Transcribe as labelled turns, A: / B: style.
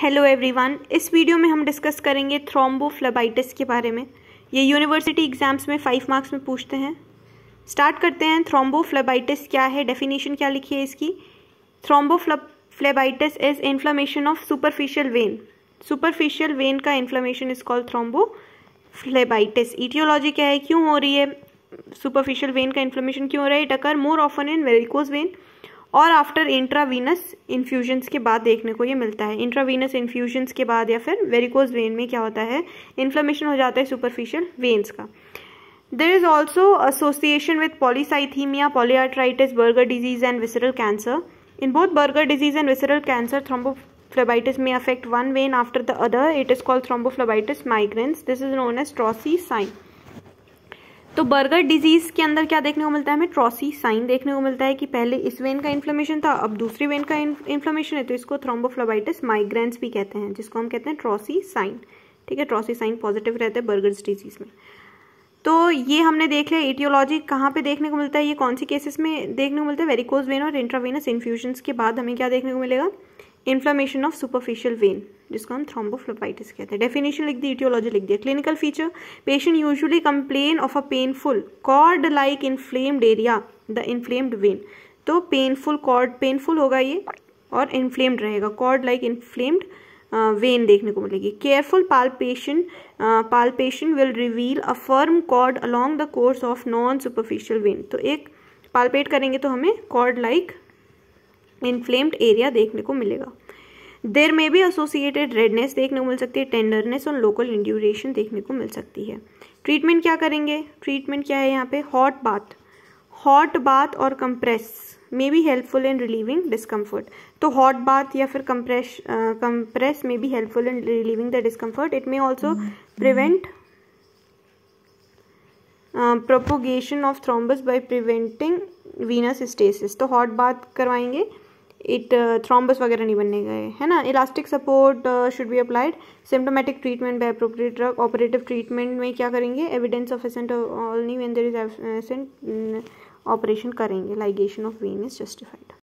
A: hello everyone इस video में हम डिस्कस करेंगे थ्रोम्बोफ्लेबाइटिस के बारे में ये यूनिवर्सिटी एग्ज़ाम्स में फाइव मार्क्स में पूछते हैं स्टार्ट करते हैं थ्रोम्बोफ्लेबाइटिस क्या है डेफिनेशन क्या लिखी है इसकी thrombophlebitis is inflammation of superficial vein superficial vein का inflammation is called thrombophlebitis aetiology क्या है क्यों हो रही है सुपरफिशियल वेन का इन्फ्लामेशन क्यों हो रहा है it occur more often in varicose vein और आफ्टर इंट्रावीनस इन्फ्यूजन्स के बाद देखने को ये मिलता है इंट्रावीनस इन्फ्यूजन्स के बाद या फिर वेरिकोज वेन में क्या होता है इन्फ्लेमेशन हो जाता है सुपरफिशियल वेन्स का there is also association with polycythaemia polyarteritis Buerger disease and visceral cancer in both Buerger disease and visceral cancer thrombophlebitis में affect one vein after the other it is called thrombophlebitis migrans this is known as Trousseau sign तो Buerger disease के अंदर क्या देखने को मिलता है हमें ट्रॉसी साइन देखने को मिलता है कि पहले इस वेन का इन्फ्लेमेशन था अब दूसरी वेन का इन्फ्लेमेशन है तो इसको थ्रोम्बोफ्लोबाइटिस माइग्रेंस भी कहते हैं जिसको हम कहते हैं ट्रॉसी साइन ठीक है ट्रॉसी साइन पॉजिटिव रहते हैं बर्गर डिजीज में तो ये हमने देख लिया एटियोलॉजी कहाँ पे देखने को मिलता है ये कौन सी केसेस में देखने को मिलता है वेरिकोज वेन और इंट्रावेनस इन्फ्यूजन के बाद हमें क्या देखने को मिलेगा इन्फ्लामेशन ऑफ सुपरफिशियल वेन जिसको हम थ्रोम्बोफ्लोपाइटिस कहते हैं डेफिनेशन लिख दी इटियोलॉजी लिख दिया clinical feature patient usually complain of a painful cord like inflamed area the inflamed vein तो पेनफुल कॉर्ड पेनफुल होगा ये और इन्फ्लेम्ड रहेगा कॉर्ड लाइक इन्फ्लेम्ड वेन देखने को मिलेगी careful palpation palpation will reveal a firm cord along the course of non superficial vein तो एक पालपेट करेंगे तो हमें कॉर्ड लाइक इन्फ्लेम्ड एरिया देखने को मिलेगा देर में भी एसोसिएटेड रेडनेस देखने को मिल सकती है टेंडरनेस और लोकल इंड्यूरेशन देखने को मिल सकती है ट्रीटमेंट क्या करेंगे ट्रीटमेंट क्या है यहाँ पे हॉट बाथ हॉट बाथ और compress may be helpful in relieving discomfort तो हॉट बाथ या फिर compress compress may be helpful in relieving the discomfort it may also prevent propagation of thrombus by preventing venous stasis तो hot bath करवाएंगे it thrombus uh, वगैरह नहीं बनने गए है ना elastic support should be applied symptomatic treatment by appropriate drug operative treatment में क्या करेंगे evidence of ascent all new there is ascent operation करेंगे ligation of vein is justified